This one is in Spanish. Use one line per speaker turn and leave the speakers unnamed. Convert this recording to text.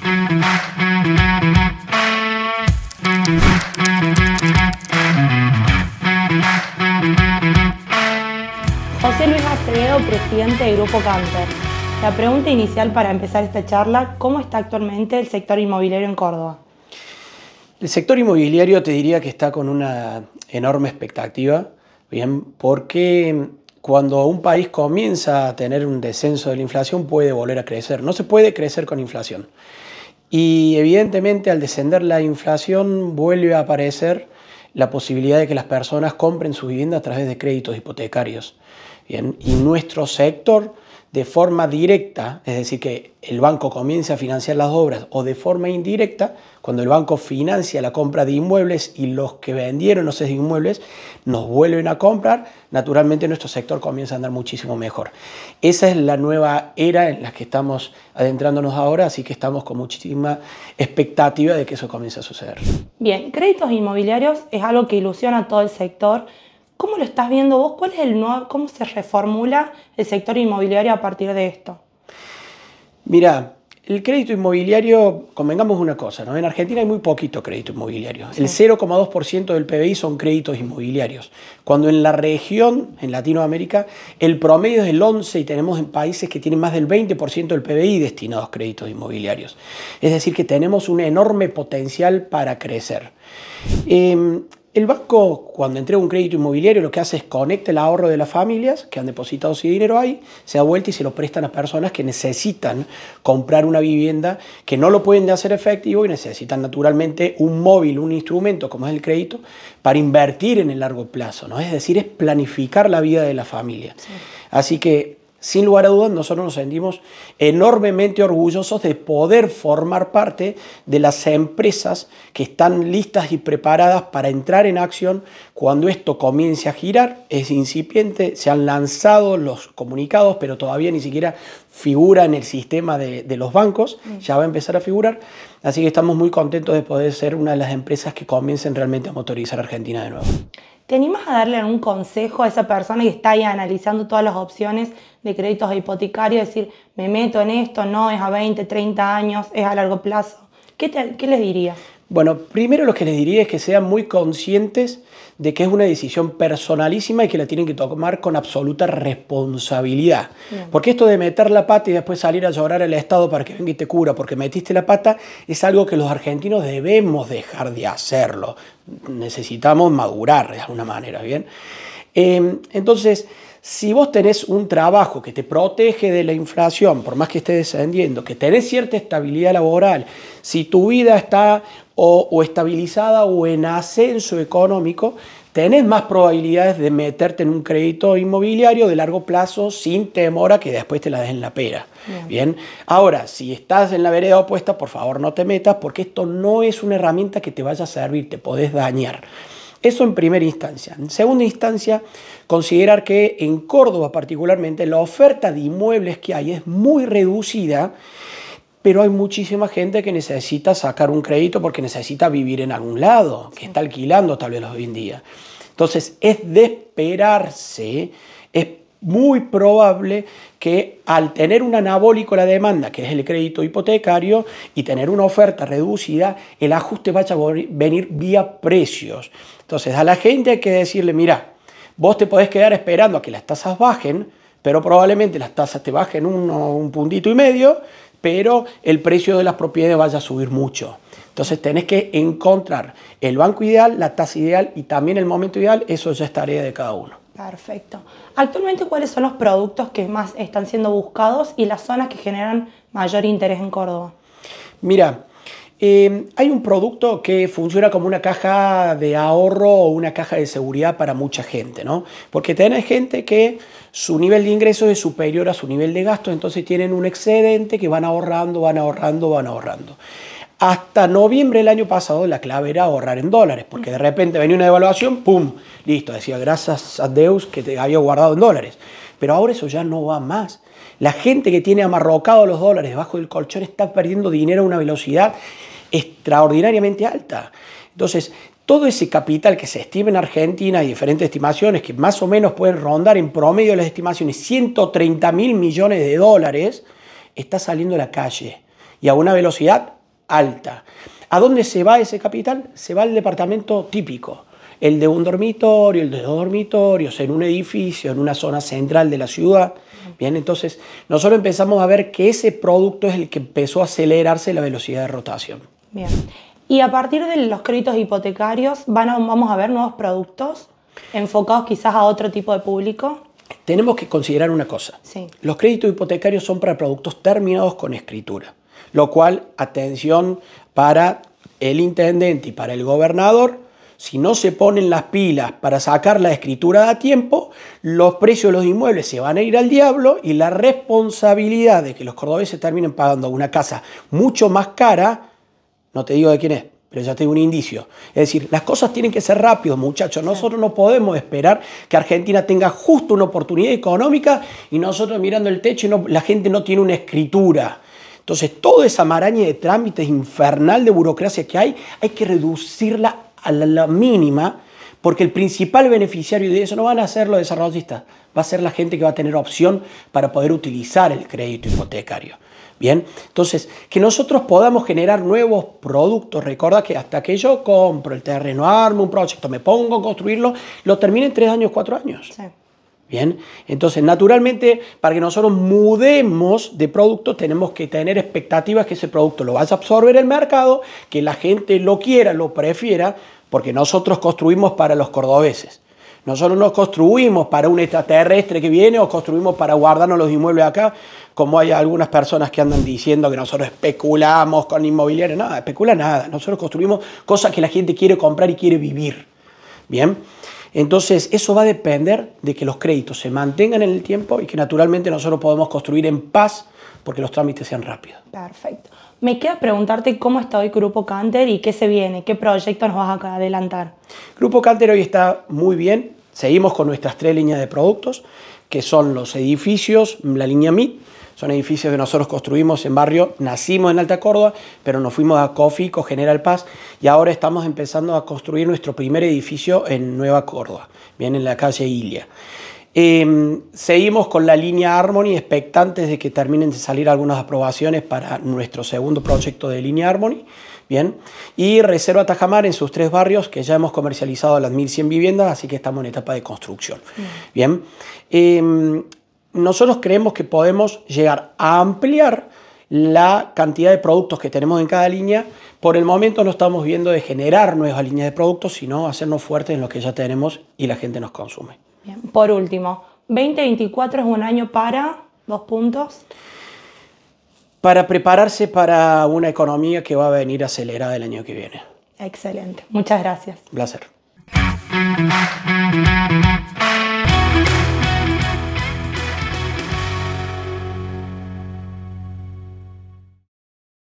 José Luis Acevedo, presidente de Grupo Canter. La pregunta inicial para empezar esta charla, ¿cómo está actualmente el sector inmobiliario en Córdoba?
El sector inmobiliario te diría que está con una enorme expectativa, bien, porque cuando un país comienza a tener un descenso de la inflación puede volver a crecer. No se puede crecer con inflación. Y evidentemente al descender la inflación vuelve a aparecer la posibilidad de que las personas compren sus viviendas a través de créditos hipotecarios. Bien, y nuestro sector de forma directa, es decir, que el banco comience a financiar las obras, o de forma indirecta, cuando el banco financia la compra de inmuebles y los que vendieron esos inmuebles nos vuelven a comprar, naturalmente nuestro sector comienza a andar muchísimo mejor. Esa es la nueva era en la que estamos adentrándonos ahora, así que estamos con muchísima expectativa de que eso comience a suceder.
Bien, créditos inmobiliarios es algo que ilusiona a todo el sector ¿Cómo lo estás viendo vos? ¿Cuál es el ¿Cómo se reformula el sector inmobiliario a partir de esto? Mira, el
crédito inmobiliario, convengamos una cosa, ¿no? En Argentina hay muy poquito crédito inmobiliario. El 0,2% del PBI son créditos inmobiliarios. Cuando en la región, en Latinoamérica, el promedio es el 11 y tenemos en países que tienen más del 20% del PBI destinados a créditos inmobiliarios. Es decir, que tenemos un enorme potencial para crecer. Eh, el banco, cuando entrega un crédito inmobiliario, lo que hace es conecta el ahorro de las familias que han depositado su dinero ahí, se da vuelta y se lo prestan a personas que necesitan comprar una vivienda, que no lo pueden hacer efectivo y necesitan naturalmente un móvil, un instrumento como es el crédito, para invertir en el largo plazo. ¿no? Es decir, es planificar la vida de la familia. Así que sin lugar a dudas, nosotros nos sentimos enormemente orgullosos de poder formar parte de las empresas que están listas y preparadas para entrar en acción cuando esto comience a girar. Es incipiente, se han lanzado los comunicados, pero todavía ni siquiera figura en el sistema de, los bancos, mm. ya va a empezar a figurar. Así que estamos muy contentos de poder ser una de las empresas que comiencen realmente a motorizar a Argentina de nuevo.
¿Te animas a darle algún consejo a esa persona que está ahí analizando todas las opciones de créditos hipotecarios? Decir, me meto en esto, no, es a 20, 30 años, es a largo plazo. ¿Qué, les diría?
Bueno, primero lo que les diría es que sean muy conscientes de que es una decisión personalísima y que la tienen que tomar con absoluta responsabilidad. Porque esto de meter la pata y después salir a llorar al Estado para que venga y te cura porque metiste la pata es algo que los argentinos debemos dejar de hacerlo. Necesitamos madurar de alguna manera, ¿bien? Em, entonces, si vos tenés un trabajo que te protege de la inflación, por más que esté descendiendo, que tenés cierta estabilidad laboral, si tu vida está o, estabilizada o en ascenso económico, tenés más probabilidades de meterte en un crédito inmobiliario de largo plazo sin temor a que después te la des en la pera. Bien. Ahora, si estás en la vereda opuesta, por favor no te metas porque esto no es una herramienta que te vaya a servir, te podés dañar. Eso en primera instancia. En segunda instancia, considerar que en Córdoba particularmente la oferta de inmuebles que hay es muy reducida, pero hay muchísima gente que necesita sacar un crédito porque necesita vivir en algún lado, que está alquilando tal vez hoy en día. Entonces, es de esperarse, es muy probable que al tener un anabólico la demanda, que es el crédito hipotecario, y tener una oferta reducida, el ajuste vaya a venir vía precios. Entonces a la gente hay que decirle, mira, vos te podés quedar esperando a que las tasas bajen, pero probablemente las tasas te bajen un, un puntito y medio, pero el precio de las propiedades vaya a subir mucho. Entonces tenés que encontrar el banco ideal, la tasa ideal y también el momento ideal, eso ya es tarea de cada uno.
Perfecto. Actualmente, ¿cuáles son los productos que más están siendo buscados y las zonas que generan mayor interés en Córdoba?
Mira, em, hay un producto que funciona como una caja de ahorro o una caja de seguridad para mucha gente, ¿no? Porque tenés gente que su nivel de ingresos es superior a su nivel de gasto, entonces tienen un excedente que van ahorrando, van ahorrando, van ahorrando. Hasta noviembre del año pasado la clave era ahorrar en dólares, porque de repente venía una devaluación, ¡pum! Listo, decía, gracias a Deus que te había guardado en dólares. Pero ahora eso ya no va más. La gente que tiene amarrocado los dólares debajo del colchón está perdiendo dinero a una velocidad extraordinariamente alta. Entonces, todo ese capital que se estima en Argentina, y diferentes estimaciones que más o menos pueden rondar en promedio las estimaciones 130 mil millones de dólares, está saliendo a la calle y a una velocidad alta. ¿A dónde se va ese capital? Se va al departamento típico, el de un dormitorio, el de dos dormitorios, en un edificio, en una zona central de la ciudad. Bien, entonces nosotros empezamos a ver que ese producto es el que empezó a acelerarse la velocidad de rotación.
Bien. Y a partir de los créditos hipotecarios, vamos a ver nuevos productos enfocados quizás a otro tipo de público.
Tenemos que considerar una cosa. Los créditos hipotecarios son para productos terminados con escritura. Lo cual, atención para el intendente y para el gobernador, si no se ponen las pilas para sacar la escritura a tiempo, los precios de los inmuebles se van a ir al diablo y la responsabilidad de que los cordobeses terminen pagando una casa mucho más cara, no te digo de quién es, pero ya tengo un indicio. Es decir, las cosas tienen que ser rápidas, muchachos. Nosotros no podemos esperar que Argentina tenga justo una oportunidad económica y nosotros mirando el techo y la gente no tiene una escritura. Entonces, toda esa maraña de trámites infernal de burocracia que hay, hay que reducirla a la, mínima, porque el principal beneficiario de eso no van a ser los desarrollistas, va a ser la gente que va a tener opción para poder utilizar el crédito hipotecario. Bien, entonces, que nosotros podamos generar nuevos productos. Recuerda que hasta que yo compro el terreno, armo un proyecto, me pongo a construirlo, lo termino en tres años, cuatro años. Bien, entonces naturalmente para que nosotros mudemos de producto tenemos que tener expectativas que ese producto lo vaya a absorber el mercado, que la gente lo quiera, lo prefiera, porque nosotros construimos para los cordobeses. Nosotros no construimos para un extraterrestre que viene o construimos para guardarnos los inmuebles acá, como hay algunas personas que andan diciendo que nosotros especulamos con inmobiliario. Nada, especula nada. Nosotros construimos cosas que la gente quiere comprar y quiere vivir. Bien. Entonces, eso va a depender de que los créditos se mantengan en el tiempo y que naturalmente nosotros podemos construir en paz porque los trámites sean rápidos.
Perfecto. Me queda preguntarte cómo está hoy Grupo Canter y qué se viene, qué proyectos nos vas a adelantar.
Grupo Canter hoy está muy bien. Seguimos con nuestras tres líneas de productos, que son los edificios, la línea MIT, son edificios que nosotros construimos en barrio, nacimos en Alta Córdoba, pero nos fuimos a Cofico, General Paz, y ahora estamos empezando a construir nuestro primer edificio en Nueva Córdoba, bien en la calle Ilia. Em, seguimos con la línea Harmony, expectantes de que terminen de salir algunas aprobaciones para nuestro segundo proyecto de línea Harmony. Bien, y Reserva Tajamar en sus tres barrios, que ya hemos comercializado las 1100 viviendas, así que estamos en etapa de construcción. Bien, em, nosotros creemos que podemos llegar a ampliar la cantidad de productos que tenemos en cada línea. Por el momento no estamos viendo de generar nuevas líneas de productos, sino hacernos fuertes en lo que ya tenemos y la gente nos consume.
Por último, 2024 es un año para dos puntos.
Para prepararse para una economía que va a venir acelerada el año que viene.
Excelente. Muchas gracias.
Un placer.